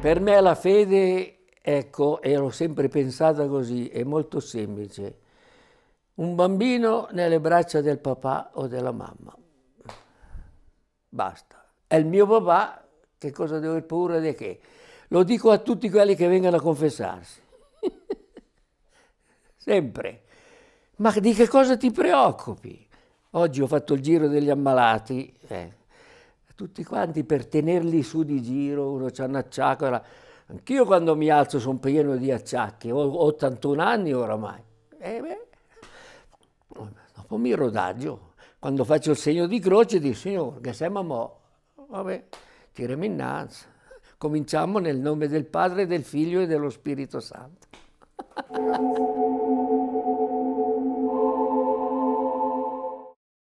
Per me la fede, ecco, e l'ho sempre pensata così, è molto semplice. Un bambino nelle braccia del papà o della mamma. Basta. È il mio papà, che cosa devo avere paura di che? Lo dico a tutti quelli che vengono a confessarsi. sempre. Ma di che cosa ti preoccupi? Oggi ho fatto il giro degli ammalati. Eh tutti quanti per tenerli su di giro, uno c'ha una ciacola. Anch'io quando mi alzo sono pieno di acciacchi, ho 81 anni oramai. E beh, dopo mi rodaggio, quando faccio il segno di croce dico, signore, che siamo mo, vabbè, tirami innanzi. Cominciamo nel nome del Padre, del Figlio e dello Spirito Santo.